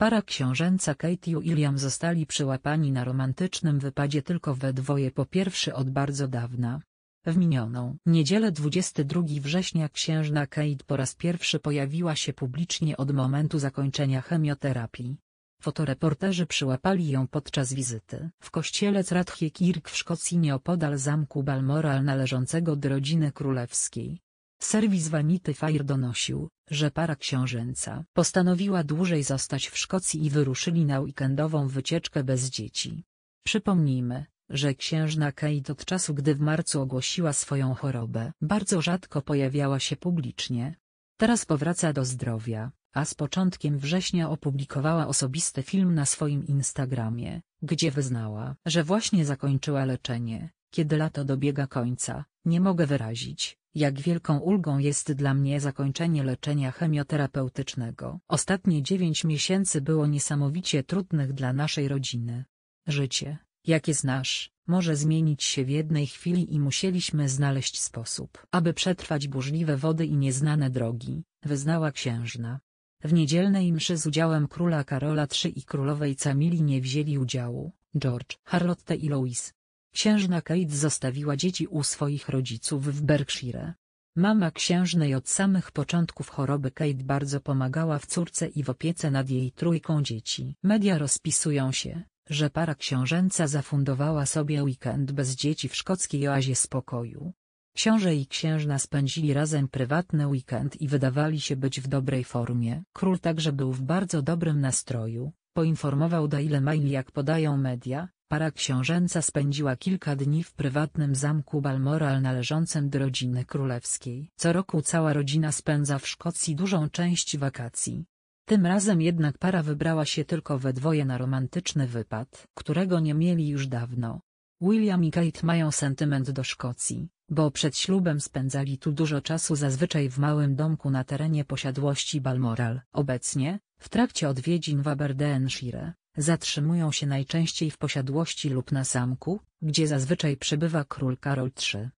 Para książęca Kate i William zostali przyłapani na romantycznym wypadzie tylko we dwoje po pierwszy od bardzo dawna. W minioną niedzielę 22 września księżna Kate po raz pierwszy pojawiła się publicznie od momentu zakończenia chemioterapii. Fotoreporterzy przyłapali ją podczas wizyty w kościele Cratchie Kirk w Szkocji nieopodal zamku Balmoral należącego do rodziny królewskiej. Serwis Vanity Fair donosił, że para książęca postanowiła dłużej zostać w Szkocji i wyruszyli na weekendową wycieczkę bez dzieci. Przypomnijmy, że księżna Kate od czasu gdy w marcu ogłosiła swoją chorobę bardzo rzadko pojawiała się publicznie. Teraz powraca do zdrowia, a z początkiem września opublikowała osobisty film na swoim Instagramie, gdzie wyznała, że właśnie zakończyła leczenie kiedy lato dobiega końca, nie mogę wyrazić, jak wielką ulgą jest dla mnie zakończenie leczenia chemioterapeutycznego. Ostatnie dziewięć miesięcy było niesamowicie trudnych dla naszej rodziny. Życie, jakie znasz, może zmienić się w jednej chwili i musieliśmy znaleźć sposób, aby przetrwać burzliwe wody i nieznane drogi, wyznała księżna. W niedzielnej mszy z udziałem króla Karola III i królowej Camili nie wzięli udziału, George, Charlotte i Louis. Księżna Kate zostawiła dzieci u swoich rodziców w Berkshire. Mama księżnej od samych początków choroby Kate bardzo pomagała w córce i w opiece nad jej trójką dzieci. Media rozpisują się, że para książęca zafundowała sobie weekend bez dzieci w szkockiej oazie spokoju. Książę i księżna spędzili razem prywatny weekend i wydawali się być w dobrej formie. Król także był w bardzo dobrym nastroju, poinformował Daily Mail jak podają media, Para książęca spędziła kilka dni w prywatnym zamku Balmoral należącym do rodziny królewskiej. Co roku cała rodzina spędza w Szkocji dużą część wakacji. Tym razem jednak para wybrała się tylko we dwoje na romantyczny wypad, którego nie mieli już dawno. William i Kate mają sentyment do Szkocji, bo przed ślubem spędzali tu dużo czasu zazwyczaj w małym domku na terenie posiadłości Balmoral. Obecnie, w trakcie odwiedzin w Aberdeenshire, Zatrzymują się najczęściej w posiadłości lub na samku, gdzie zazwyczaj przebywa król Karol III.